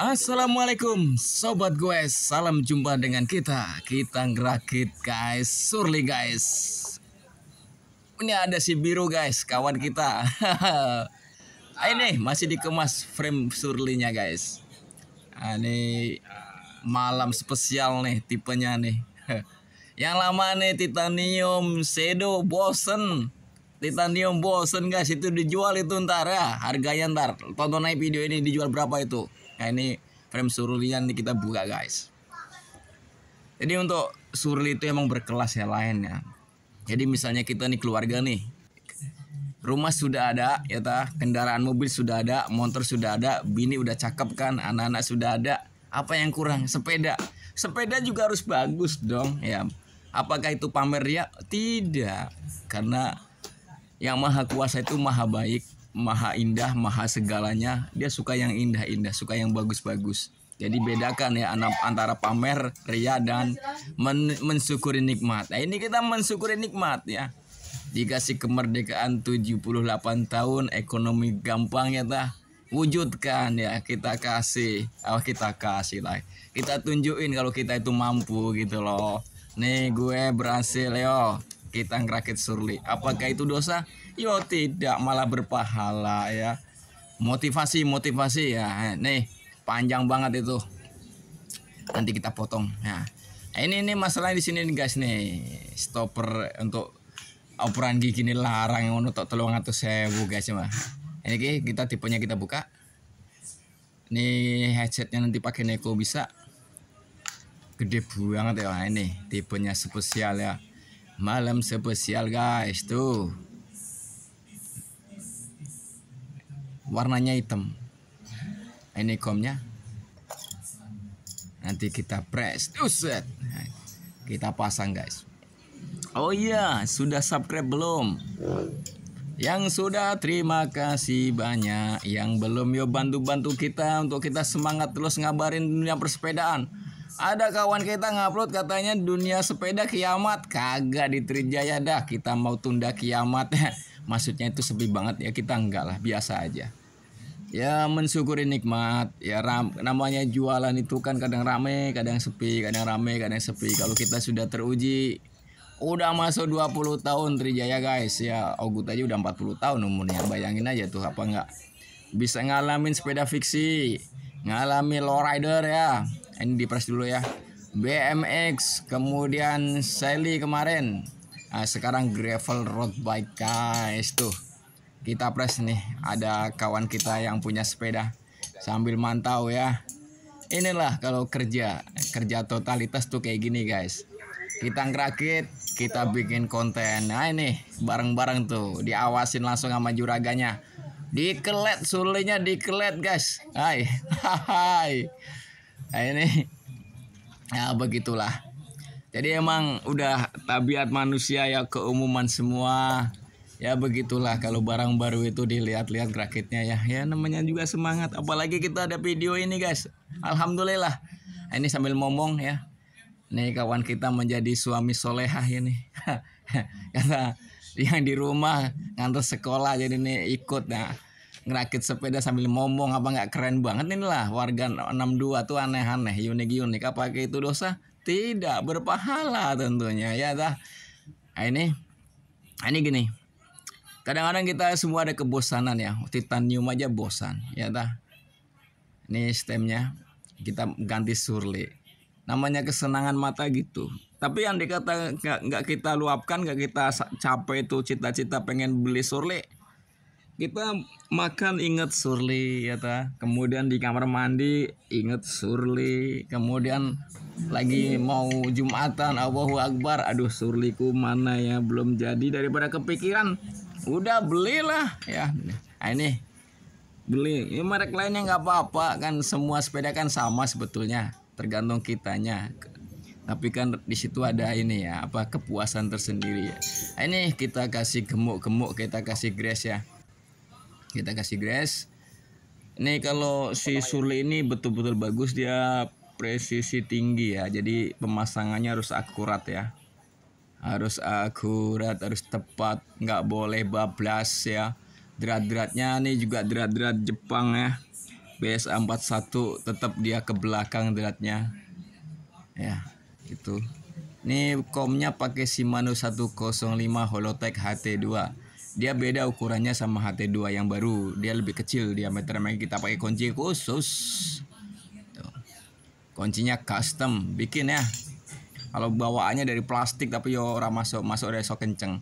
Assalamualaikum sobat gue salam jumpa dengan kita kita ngerakit guys surly guys ini ada si biru guys kawan kita ini masih dikemas frame surlinya guys ah, ini malam spesial nih tipenya nih yang lama nih titanium sedo bosen Titanium bosen guys itu dijual itu ntar ya harganya ntar tonton naik video ini dijual berapa itu nah ini frame suruli yang kita buka guys jadi untuk surli itu emang berkelas ya lainnya jadi misalnya kita nih keluarga nih rumah sudah ada ya ta kendaraan mobil sudah ada motor sudah ada bini udah cakep kan anak-anak sudah ada apa yang kurang sepeda sepeda juga harus bagus dong ya apakah itu pamer ya tidak karena yang maha kuasa itu maha baik maha indah, maha segalanya. Dia suka yang indah-indah, suka yang bagus-bagus. Jadi bedakan ya anak antara pamer, ria dan men mensyukuri nikmat. Nah, ini kita mensyukuri nikmat ya. Dikasih kemerdekaan 78 tahun, ekonomi gampang ya tah. Wujudkan ya, kita kasih, oh, kita kasih lah. Kita tunjukin kalau kita itu mampu gitu loh. Nih gue berhasil yo kita ngerakit surli. Apakah itu dosa? Yo tidak, malah berpahala ya. Motivasi, motivasi ya. Nih, panjang banget itu. Nanti kita potong. Nah, ini ini masalah di sini nih guys nih. Stopper untuk operan gigi ini larang yang untuk tolong atau sewu guys ya. Ini kita tipenya kita buka. ini headsetnya nanti pakai neko bisa gede banget ya ini tipenya spesial ya Malam spesial guys tuh. Warnanya hitam. Ini komnya. Nanti kita press. set Kita pasang guys. Oh iya, sudah subscribe belum? Yang sudah terima kasih banyak Yang belum yuk bantu-bantu kita Untuk kita semangat terus ngabarin dunia persepedaan ada kawan kita ngupload katanya dunia sepeda kiamat. Kagak di Trijaya dah. Kita mau tunda kiamat. ya Maksudnya itu sepi banget ya. Kita enggak lah. Biasa aja. Ya mensyukuri nikmat. Ya ram, namanya jualan itu kan kadang rame, kadang sepi, kadang rame, kadang sepi. Kalau kita sudah teruji udah masuk 20 tahun Trijaya guys ya Ogut aja udah 40 tahun umurnya bayangin aja tuh apa enggak bisa ngalamin sepeda fiksi ngalami low rider ya ini di press dulu ya BMX kemudian Sally kemarin nah, sekarang gravel road bike guys tuh kita press nih ada kawan kita yang punya sepeda sambil mantau ya inilah kalau kerja kerja totalitas tuh kayak gini guys kita ngerakit kita bikin konten nah ini bareng-bareng tuh diawasin langsung sama juraganya dikelet sulitnya dikelet guys hai hai nah ini ya begitulah jadi emang udah tabiat manusia ya keumuman semua ya begitulah kalau barang baru itu dilihat-lihat rakitnya ya ya namanya juga semangat apalagi kita ada video ini guys alhamdulillah nah, ini sambil ngomong ya ini kawan kita menjadi suami solehah ini kata yang di rumah ngantar sekolah jadi ini ikut nah ngerakit sepeda sambil ngomong apa nggak keren banget inilah warga 62 tuh aneh-aneh unik-unik apakah itu dosa tidak berpahala tentunya ya dah nah, ini nah, ini gini kadang-kadang kita semua ada kebosanan ya titanium aja bosan ya dah ini stemnya kita ganti surli namanya kesenangan mata gitu tapi yang dikata nggak kita luapkan nggak kita capek itu cita-cita pengen beli surli kita makan inget surli ya ta kemudian di kamar mandi inget surli kemudian lagi mau jumatan Allahu Akbar aduh surliku mana ya belum jadi daripada kepikiran udah belilah ya nah, ini beli ini merek lainnya nggak apa-apa kan semua sepeda kan sama sebetulnya tergantung kitanya tapi kan di situ ada ini ya apa kepuasan tersendiri ya nah, ini kita kasih gemuk-gemuk kita kasih grace ya kita kasih grace ini kalau si Surli ini betul-betul bagus dia presisi tinggi ya jadi pemasangannya harus akurat ya harus akurat harus tepat nggak boleh bablas ya derat-deratnya ini juga derat-derat Jepang ya BSA 41 tetap dia ke belakang deratnya ya gitu ini komnya pakai Shimano 105 Holotech HT2 dia beda ukurannya sama HT2 yang baru dia lebih kecil diameter makanya kita pakai kunci khusus Tuh. kuncinya custom bikin ya kalau bawaannya dari plastik tapi yo ya orang masuk masuk resok kenceng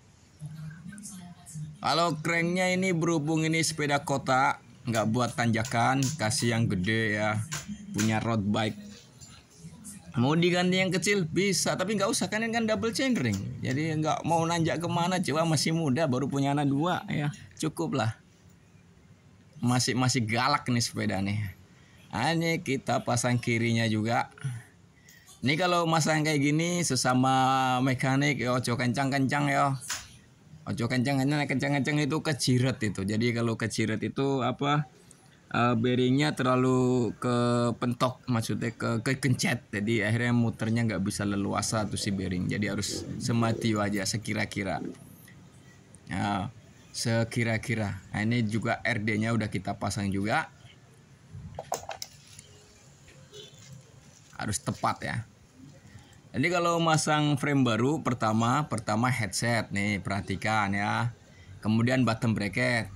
kalau cranknya ini berhubung ini sepeda kota nggak buat tanjakan kasih yang gede ya punya road bike mau diganti yang kecil bisa tapi nggak usah kan ini kan double chainring jadi nggak mau nanjak kemana coba masih muda baru punya anak dua ya cukup lah masih masih galak nih sepeda nih ah, ini kita pasang kirinya juga ini kalau masang kayak gini sesama mekanik yo ya, ojo kencang kencang yo ya. ojo kencang kencang kencang kencang itu kejirat itu jadi kalau kejirat itu apa uh, bearingnya terlalu ke pentok maksudnya ke kekencet jadi akhirnya muternya nggak bisa leluasa tuh si bearing jadi harus semati wajah sekira-kira nah, sekira-kira nah, ini juga RD-nya udah kita pasang juga harus tepat ya jadi kalau masang frame baru pertama pertama headset nih perhatikan ya kemudian bottom bracket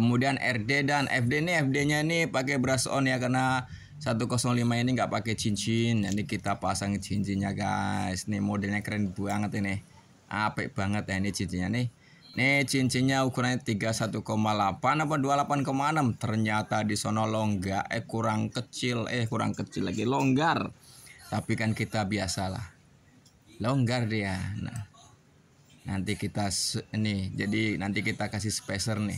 Kemudian RD dan FD nih FD-nya nih pakai brush on ya karena 105 ini nggak pakai cincin. ini kita pasang cincinnya guys. Nih modelnya keren banget ini. Apik banget ya ini cincinnya nih. Nih cincinnya ukurannya 31,8 apa 28,6. Ternyata di sono longgar eh kurang kecil eh kurang kecil lagi longgar. Tapi kan kita biasalah. Longgar dia. Nah. Nanti kita ini jadi nanti kita kasih spacer nih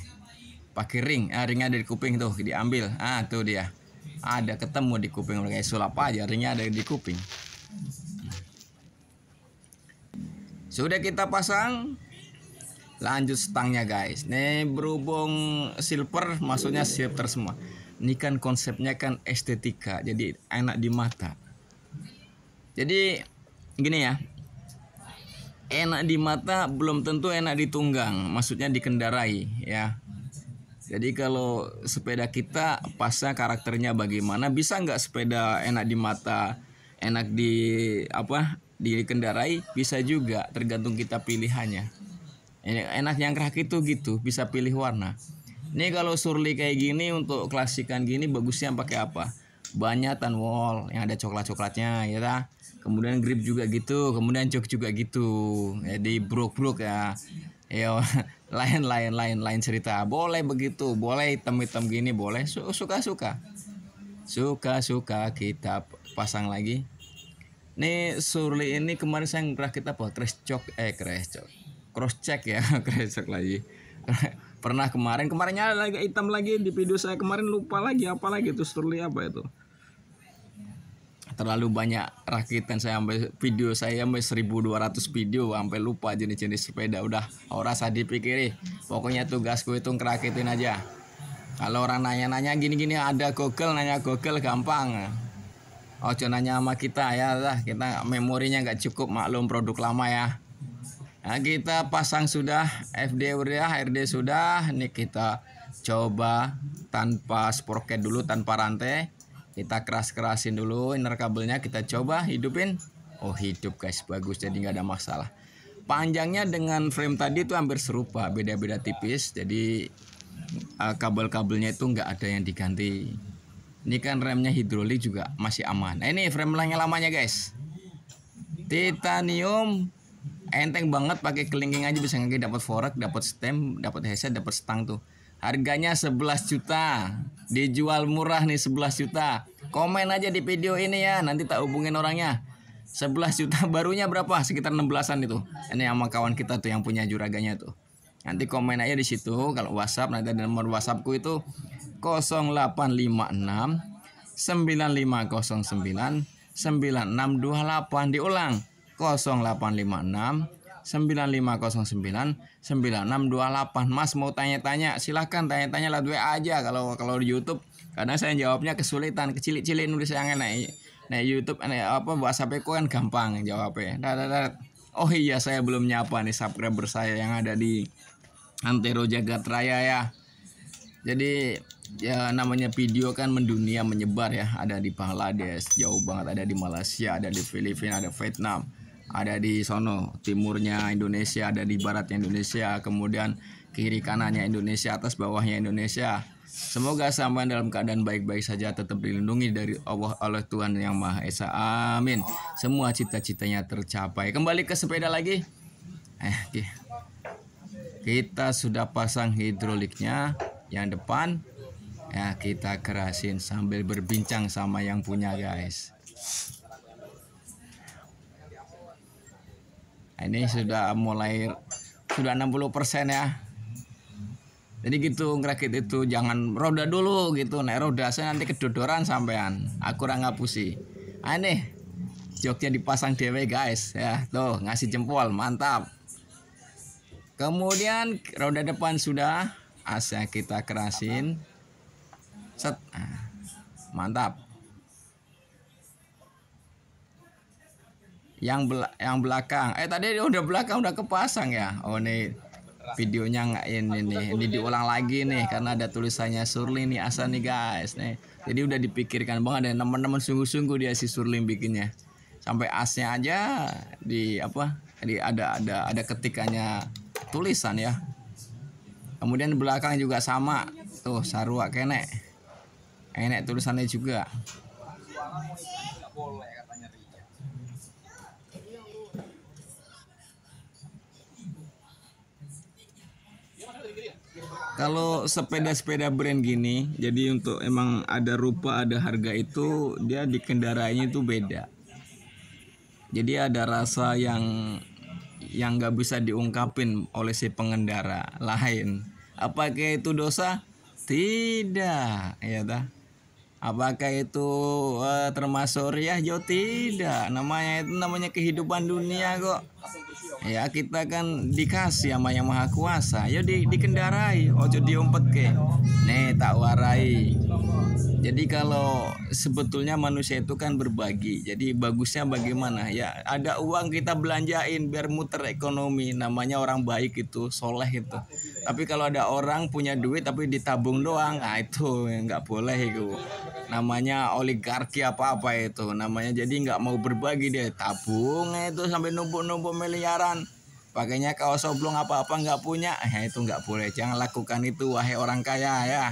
pakai ring ah, ringnya ada di kuping tuh diambil ah tuh dia ada ketemu di kuping kayak eh, sulap aja ringnya ada di kuping sudah kita pasang lanjut stangnya guys nih berhubung silver maksudnya silver semua ini kan konsepnya kan estetika jadi enak di mata jadi gini ya enak di mata belum tentu enak ditunggang maksudnya dikendarai ya jadi kalau sepeda kita pasnya karakternya bagaimana? Bisa nggak sepeda enak di mata, enak di apa? Dikendarai bisa juga, tergantung kita pilihannya. Enak yang kerah itu gitu, bisa pilih warna. Ini kalau surli kayak gini untuk klasikan gini bagusnya pakai apa? Banyak tan wall yang ada coklat-coklatnya ya ta? Kemudian grip juga gitu, kemudian jok juga gitu. Jadi brok-brok ya ya lain lain lain lain cerita boleh begitu boleh hitam hitam gini boleh suka suka suka suka kita pasang lagi nih Surli ini kemarin saya ngerah kita apa crash cok eh crash cok cross check ya crash check lagi pernah kemarin kemarinnya lagi hitam lagi di video saya kemarin lupa lagi apa lagi itu Surli apa itu terlalu banyak rakitan saya sampai video saya sampai 1200 video sampai lupa jenis-jenis sepeda udah orang saya dipikir pokoknya tugasku itu ngerakitin aja kalau orang nanya-nanya gini-gini ada Google nanya Google gampang ojo nanya sama kita ya lah kita memorinya nggak cukup maklum produk lama ya nah, kita pasang sudah FD udah RD sudah ini kita coba tanpa sprocket dulu tanpa rantai kita keras-kerasin dulu inner kabelnya kita coba hidupin oh hidup guys bagus jadi nggak ada masalah panjangnya dengan frame tadi itu hampir serupa beda-beda tipis jadi eh, kabel-kabelnya itu nggak ada yang diganti ini kan remnya hidrolik juga masih aman nah ini frame lainnya lamanya guys titanium enteng banget pakai kelingking aja bisa nggak dapat forek dapat stem dapat headset dapat stang tuh Harganya 11 juta. Dijual murah nih 11 juta. Komen aja di video ini ya, nanti tak hubungin orangnya. 11 juta barunya berapa? Sekitar 16-an itu. Ini sama kawan kita tuh yang punya juraganya tuh. Nanti komen aja di situ kalau WhatsApp nanti ada nomor WhatsAppku itu 0856 9509 9628 diulang 0856 9509 9628. Mas mau tanya-tanya, silahkan tanya-tanya lah gue aja kalau kalau di YouTube. Karena saya jawabnya kesulitan, kecil kecilin nulis yang naik naik YouTube naik apa bahasa peko kan gampang jawabnya. dah. Oh iya saya belum nyapa nih subscriber saya yang ada di Antero Jagat Raya ya. Jadi ya namanya video kan mendunia menyebar ya. Ada di Bangladesh, jauh banget ada di Malaysia, ada di Filipina, ada Vietnam ada di sono timurnya Indonesia ada di baratnya Indonesia kemudian kiri kanannya Indonesia atas bawahnya Indonesia Semoga sampai dalam keadaan baik-baik saja tetap dilindungi dari Allah oleh Tuhan Yang Maha Esa. Amin. Semua cita-citanya tercapai. Kembali ke sepeda lagi. Eh, Kita sudah pasang hidroliknya yang depan. Ya, kita kerasin sambil berbincang sama yang punya, guys. Nah, ini sudah mulai sudah 60 persen ya jadi gitu ngerakit itu jangan roda dulu gitu naik roda saya nanti kedodoran sampean aku orang ngapusi aneh ah, joknya dipasang dewe guys ya tuh ngasih jempol mantap kemudian roda depan sudah AC kita kerasin set ah, mantap yang bela yang belakang eh tadi udah belakang udah kepasang ya oh ini videonya nggak ini nih ini diulang lagi nih ya. karena ada tulisannya Surli nih asal nih guys nih jadi udah dipikirkan bang ada teman-teman sungguh-sungguh dia si Surlim bikinnya sampai asnya aja di apa jadi ada ada ada ketikannya tulisan ya kemudian di belakang juga sama tuh sarua kenek enek tulisannya juga Kalau sepeda-sepeda brand gini, jadi untuk emang ada rupa, ada harga itu dia dikendarainya itu beda. Jadi ada rasa yang yang nggak bisa diungkapin oleh si pengendara lain. Apakah itu dosa? Tidak, ya ta. Apakah itu uh, termasuk ya? Jo tidak. Namanya itu namanya kehidupan dunia kok ya kita kan dikasih sama yang maha kuasa ya di, dikendarai ojo diumpet ke nih tak warai jadi kalau sebetulnya manusia itu kan berbagi jadi bagusnya bagaimana ya ada uang kita belanjain biar muter ekonomi namanya orang baik itu soleh itu Iya. Tapi kalau ada orang punya duit tapi ditabung doang, nah itu nggak boleh itu. Namanya oligarki apa-apa itu. Namanya jadi nggak mau berbagi deh, tabung itu sampai numpuk-numpuk miliaran. Pakainya kaos oblong apa-apa nggak punya, ya itu nggak boleh. Jangan lakukan itu wahai orang kaya ya.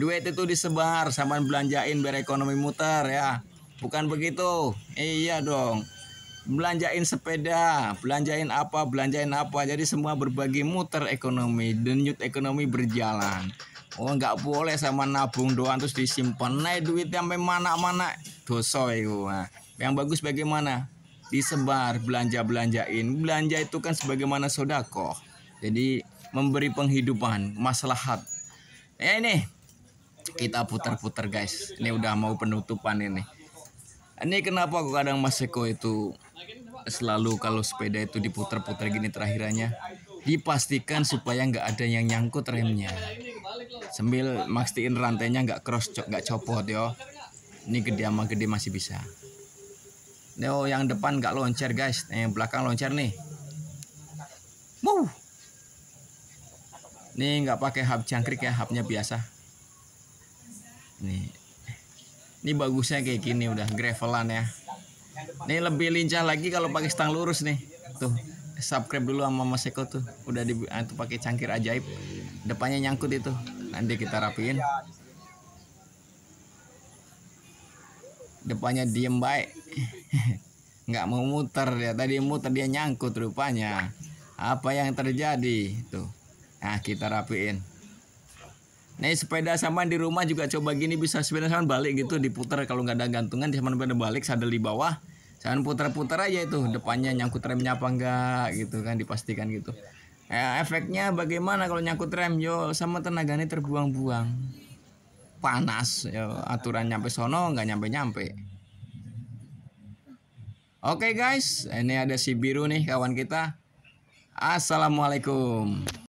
Duit itu disebar sama belanjain berekonomi muter ya. Bukan begitu. Iya dong belanjain sepeda, belanjain apa, belanjain apa. Jadi semua berbagi muter ekonomi, denyut ekonomi berjalan. Oh nggak boleh sama nabung doang terus disimpan. naik duit sampai mana-mana dosa itu. Nah, yang bagus bagaimana? Disebar, belanja-belanjain. Belanja itu kan sebagaimana sodako. Jadi memberi penghidupan, maslahat. Ya ini kita putar-putar guys. Ini udah mau penutupan ini. Ini kenapa kok kadang Mas Eko itu selalu kalau sepeda itu diputar-putar gini terakhirnya dipastikan supaya nggak ada yang nyangkut remnya sambil mastiin rantainya nggak cross cok nggak copot yo ini gede sama gede masih bisa neo yang depan nggak loncer guys yang belakang loncer nih Wow. Ini nggak pakai hub cangkrik ya, hubnya biasa. ini Ini bagusnya kayak gini udah gravelan ya. Ini lebih lincah lagi kalau pakai stang lurus nih. Tuh, subscribe dulu sama Mas Eko tuh. Udah di ah, tuh pakai cangkir ajaib. Depannya nyangkut itu. Nanti kita rapiin. Depannya diem baik. Nggak mau muter ya. Tadi muter dia nyangkut rupanya. Apa yang terjadi? Tuh. Nah, kita rapiin. Nah sepeda sama di rumah juga coba gini bisa sepeda sama balik gitu diputar kalau nggak ada gantungan di sepeda sepeda balik sadel di bawah jangan putar-putar aja itu depannya nyangkut remnya apa enggak gitu kan dipastikan gitu ya, efeknya bagaimana kalau nyangkut rem yo sama tenaganya terbuang-buang panas yo aturan nyampe sono nggak nyampe-nyampe oke okay, guys ini ada si biru nih kawan kita assalamualaikum